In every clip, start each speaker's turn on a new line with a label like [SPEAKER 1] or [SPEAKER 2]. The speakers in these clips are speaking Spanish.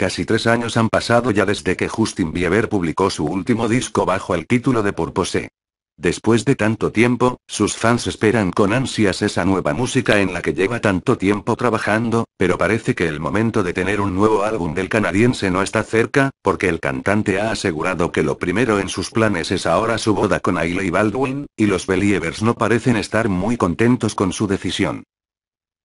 [SPEAKER 1] Casi tres años han pasado ya desde que Justin Bieber publicó su último disco bajo el título de Purpose. Después de tanto tiempo, sus fans esperan con ansias esa nueva música en la que lleva tanto tiempo trabajando, pero parece que el momento de tener un nuevo álbum del canadiense no está cerca, porque el cantante ha asegurado que lo primero en sus planes es ahora su boda con Hailey Baldwin, y los Believers no parecen estar muy contentos con su decisión.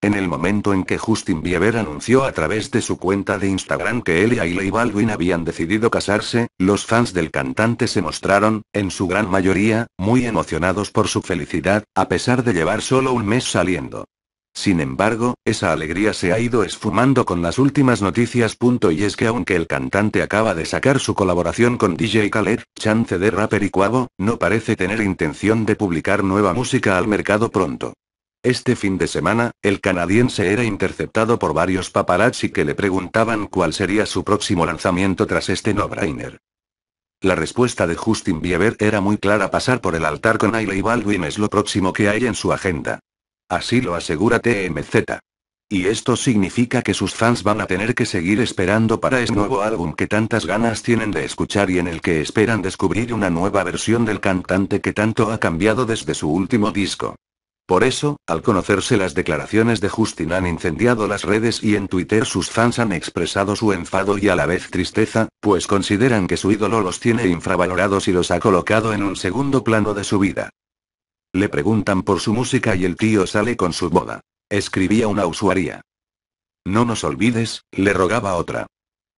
[SPEAKER 1] En el momento en que Justin Bieber anunció a través de su cuenta de Instagram que Elia y Hailey Baldwin habían decidido casarse, los fans del cantante se mostraron, en su gran mayoría, muy emocionados por su felicidad, a pesar de llevar solo un mes saliendo. Sin embargo, esa alegría se ha ido esfumando con las últimas noticias. Y es que aunque el cantante acaba de sacar su colaboración con DJ Khaled, Chance de Rapper y Cuavo, no parece tener intención de publicar nueva música al mercado pronto. Este fin de semana, el canadiense era interceptado por varios paparazzi que le preguntaban cuál sería su próximo lanzamiento tras este no-brainer. La respuesta de Justin Bieber era muy clara pasar por el altar con Ailey Baldwin es lo próximo que hay en su agenda. Así lo asegura TMZ. Y esto significa que sus fans van a tener que seguir esperando para ese nuevo álbum que tantas ganas tienen de escuchar y en el que esperan descubrir una nueva versión del cantante que tanto ha cambiado desde su último disco. Por eso, al conocerse las declaraciones de Justin han incendiado las redes y en Twitter sus fans han expresado su enfado y a la vez tristeza, pues consideran que su ídolo los tiene infravalorados y los ha colocado en un segundo plano de su vida. Le preguntan por su música y el tío sale con su boda. Escribía una usuaria. No nos olvides, le rogaba otra.